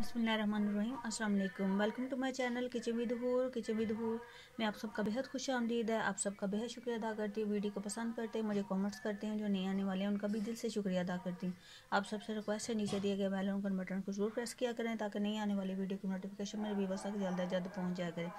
बसमीम असल welcome to my channel kitchen with Hoor kitchen with Hoor मैं आप सबका बेहद खुश आमदीद है आप सबका बेहद शुक्रिया अदा करती हूँ वीडियो को पसंद करते हैं मुझे कमेंट्स करते हैं जो नए आने वाले हैं उनका भी दिल से शुक्रिया अदा करती हूँ आप सबसे रिक्वेस्ट है नीचे दिए गए बेल उनकर बटन को जरूर प्रेस किया करें ताकि नई आने वाली वीडियो की नोटिफिकेशन मेरे व्यवस्था तक जल्द अज जल्द पहुँच जाए करें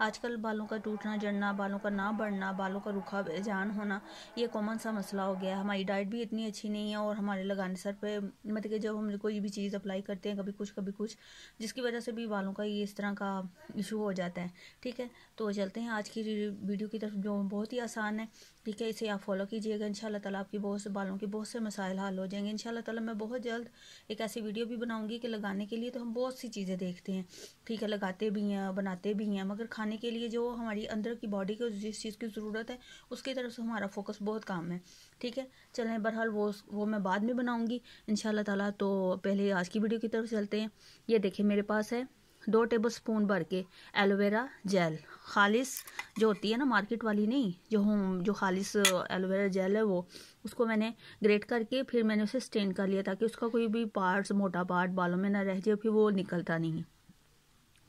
आजकल बालों का टूटना जड़ना बालों का ना बढ़ना बालों का रुखा जान होना ये कॉमन सा मसला हो गया है हमारी डाइट भी इतनी अच्छी नहीं है और हमारे लगाने सर पे मतलब कि जब हम कोई भी चीज़ अप्लाई करते हैं कभी कुछ कभी कुछ जिसकी वजह से भी बालों का ये इस तरह का इशू हो जाता है ठीक है तो चलते हैं आज की वीडियो की तरफ जो बहुत ही आसान है ठीक है इसे आप फॉलो कीजिएगा इन शाला ताला आपकी बहुत से बालों के बहुत से मसाइल हल हो जाएंगे इन ताला मैं बहुत जल्द एक ऐसी वीडियो भी बनाऊंगी कि लगाने के लिए तो हम बहुत सी चीज़ें देखते हैं ठीक है लगाते भी हैं बनाते भी हैं मगर खाने के लिए जो हमारी अंदर की बॉडी को जिस चीज़ की ज़रूरत है उसकी तरफ से हमारा फोकस बहुत काम है ठीक है चलें बहरहाल वो वो मैं बाद में बनाऊँगी इन ताला तो पहले आज की वीडियो की तरफ चलते हैं ये देखिए मेरे पास है दो टेबल स्पून भर के एलोवेरा जेल खालिस जो होती है ना मार्केट वाली नहीं जो हम जो खालिस एलोवेरा uh, जेल है वो उसको मैंने ग्रेट करके फिर मैंने उसे स्टेन कर लिया ताकि उसका कोई भी पार्ट्स मोटा पार्ट बालों में ना रह जाए फिर वो निकलता नहीं है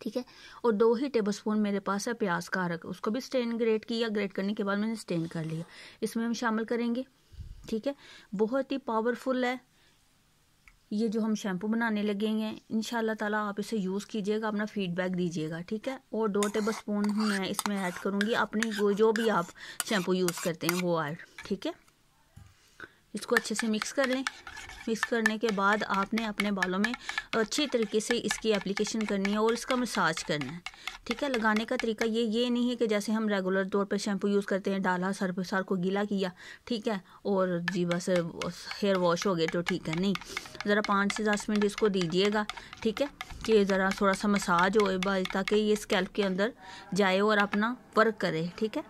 ठीक है और दो ही टेबल स्पून मेरे पास है प्याज का अरक उसको भी स्टेन ग्रेट किया ग्रेट करने के बाद मैंने स्टेन कर लिया इसमें हम शामिल करेंगे ठीक है बहुत ही पावरफुल है ये जो हम शैम्पू बनाने लगेंगे इन ताला आप इसे यूज़ कीजिएगा अपना फीडबैक दीजिएगा ठीक है और दो टेबल स्पून मैं इसमें ऐड करूँगी अपनी जो जो भी आप शैम्पू यूज़ करते हैं वो ऐड ठीक है इसको अच्छे से मिक्स कर लें मिक्स करने के बाद आपने अपने बालों में अच्छी तरीके से इसकी एप्लीकेशन करनी है और इसका मसाज करना है ठीक है लगाने का तरीका ये ये नहीं है कि जैसे हम रेगुलर तौर पर शैम्पू यूज़ करते हैं डाला सर पर सर को गीला किया ठीक है और जी बस हेयर वॉश हो गए तो ठीक है नहीं ज़रा पाँच से दस मिनट इसको दीजिएगा ठीक है कि ज़रा थोड़ा सा मसाज होए ताकि ये स्कैल्प के अंदर जाए और अपना वर्क करे ठीक है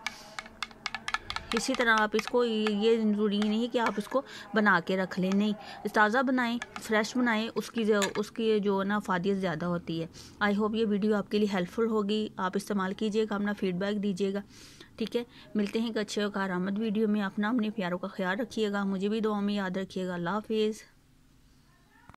इसी तरह आप इसको ये ज़रूरी नहीं कि आप इसको बना के रख लें नहीं ताज़ा बनाएं फ्रेश बनाएं उसकी जो उसकी जो ना फादियत ज़्यादा होती है आई होप ये वीडियो आपके लिए हेल्पफुल होगी आप इस्तेमाल कीजिएगा अपना फीडबैक दीजिएगा ठीक है मिलते हैं एक अच्छे और कार वीडियो में अपना अपने प्यारों का ख्याल रखिएगा मुझे भी दुआ में याद रखिएगा अल्लाह हाफिज़